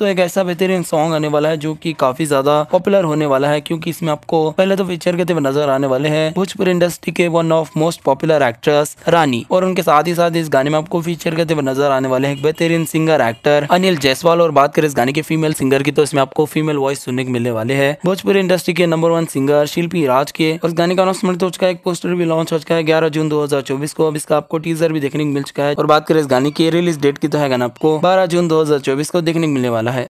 तो एक ऐसा बेहतरीन सॉन्ग आने वाला है जो कि काफी ज्यादा पॉपुलर होने वाला है क्योंकि इसमें आपको पहले तो फीचर करते हुए नजर आने वाले हैं भोजपुरी इंडस्ट्री के one of most popular actress Rani और उनके साथ ही साथ इस गाने में आपको फीचर करते हुए नजर आने वाले हैं बेहतरीन सिंगर एक्टर अनिल जयसवाल और बात करें इस गाने के फीमेल सिंगर की तो इसमें आपको फीमेल वॉइस सुनने को मिलने वाले है भोजपुरी इंडस्ट्री के number one singer Shilpi Raj के और गाने का अनाउंसमेंट हो चुका है एक पोस्टर भी लॉन्च हो चुका है ग्यारह जून दो को अब इसका आपको टीजर भी देखने को मिल चुका है और बात करें इस गाने की रिलीज डेट की तो है गाना आपको बारह जून दो को देखने को मिलने वाला